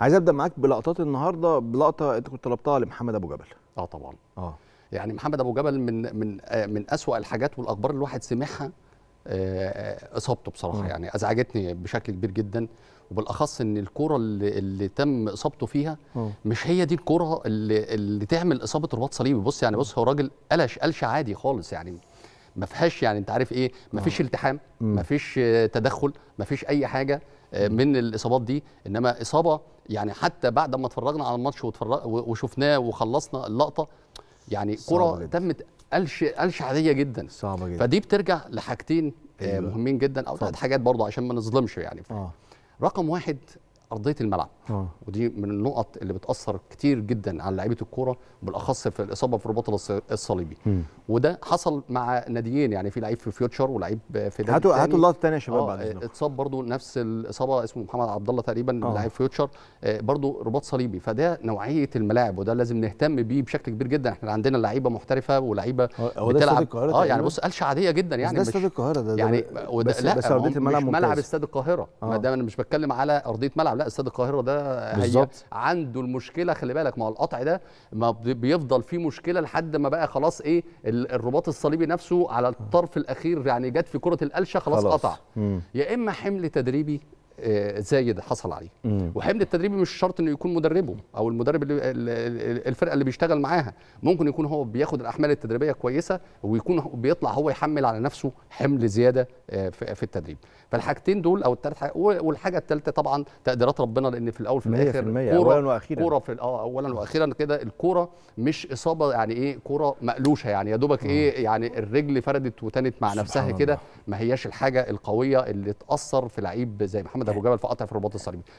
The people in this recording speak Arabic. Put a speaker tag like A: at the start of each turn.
A: عايز ابدا معاك بلقطات النهارده بلقطه انت كنت طلبتها لمحمد ابو جبل اه طبعا اه يعني محمد ابو جبل من من آه، من اسوا الحاجات والاخبار اللي الواحد سمعها آه، آه، اصابته بصراحه يعني ازعجتني بشكل كبير جدا وبالاخص ان الكره اللي, اللي تم اصابته فيها مش هي دي الكره اللي, اللي تعمل اصابه رباط صليبي بص يعني بص هو راجل قلش قلش عادي خالص يعني ما فيهاش يعني انت عارف ايه ما فيش آه. التحام ما فيش تدخل ما فيش اي حاجه آه، من الاصابات دي انما اصابه يعني حتى بعد ما اتفرجنا على الماتش وشفناه وخلصنا اللقطه يعني كره تمت قلش قلش عاديه جدا صعبه جدا فدي بترجع لحاجتين آه، أيوه. مهمين جدا او ثلاث حاجات برضه عشان ما نظلمش يعني آه. رقم واحد ارضيه الملعب أوه. ودي من النقط اللي بتاثر كتير جدا على لعيبه الكوره بالاخص في الاصابه في الرباط الصليبي وده حصل مع ناديين يعني في لعيب في فيوتشر ولعيب في هاتوا هاتوا اللقطه الثانيه يا شباب آه، بعد اذنكم اتصاب برضه نفس الاصابه اسمه محمد عبد الله تقريبا آه. لعيب فيوتشر آه، برضه رباط صليبي فده نوعيه الملاعب وده لازم نهتم بيه بشكل كبير جدا احنا عندنا لعيبه محترفه ولعيبه بتلعب اه يعني بص قالش عاديه جدا يعني بس استاد القاهره ده يعني بس لا بس ارضيه الملعب ملعب استاد القاهره دام انا مش بتكلم على ارضيه ملعب لا استاد القاهره ده بالظبط عنده المشكله خلي بالك ما هو القطع ده ما بيفضل فيه مشكله لحد ما بقى خلاص ايه الرباط الصليبي نفسه على الطرف الاخير يعني جت في كره القلشه خلاص, خلاص. قطع يا اما حمل تدريبي آه، زايد حصل عليه وحمل التدريبي مش شرط انه يكون مدربه او المدرب اللي الفرقه اللي بيشتغل معاها ممكن يكون هو بياخد الاحمال التدريبيه كويسه ويكون بيطلع هو يحمل على نفسه حمل زياده آه، في التدريب فالحاجتين دول او الثلاث والحاجه الثالثه طبعا تقديرات ربنا لان في الاول في الاخر كوره اولا واخيرا كوره في اه اولا واخيرا كده الكوره مش اصابه يعني ايه كوره مقلوشه يعني يا دوبك ايه يعني الرجل فردت وتنت مع نفسها كده ما هياش الحاجه القويه اللي تاثر في لعيب زي محمد ابو جبل فقطع في الرباط الصليبي